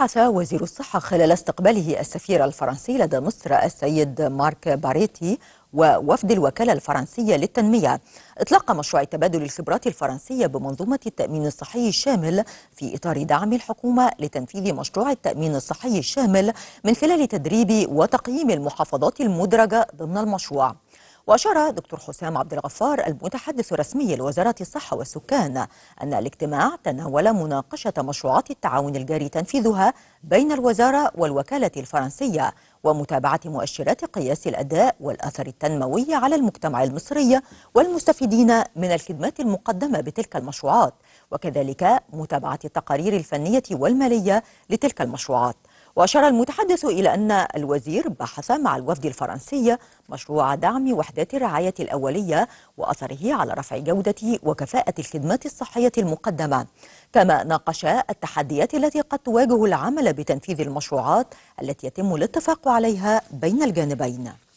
بحث وزير الصحة خلال استقباله السفير الفرنسي لدى مصر السيد مارك باريتي ووفد الوكالة الفرنسية للتنمية إطلاق مشروع تبادل الخبرات الفرنسية بمنظومة التأمين الصحي الشامل في إطار دعم الحكومة لتنفيذ مشروع التأمين الصحي الشامل من خلال تدريب وتقييم المحافظات المدرجة ضمن المشروع وأشار دكتور حسام عبد الغفار المتحدث الرسمي لوزارة الصحة والسكان أن الاجتماع تناول مناقشة مشروعات التعاون الجاري تنفيذها بين الوزارة والوكالة الفرنسية ومتابعة مؤشرات قياس الأداء والأثر التنموي على المجتمع المصري والمستفيدين من الخدمات المقدمة بتلك المشروعات وكذلك متابعة التقارير الفنية والمالية لتلك المشروعات وأشار المتحدث إلى أن الوزير بحث مع الوفد الفرنسي مشروع دعم وحدات الرعاية الأولية وأثره على رفع جودة وكفاءة الخدمات الصحية المقدمة كما ناقش التحديات التي قد تواجه العمل بتنفيذ المشروعات التي يتم الاتفاق عليها بين الجانبين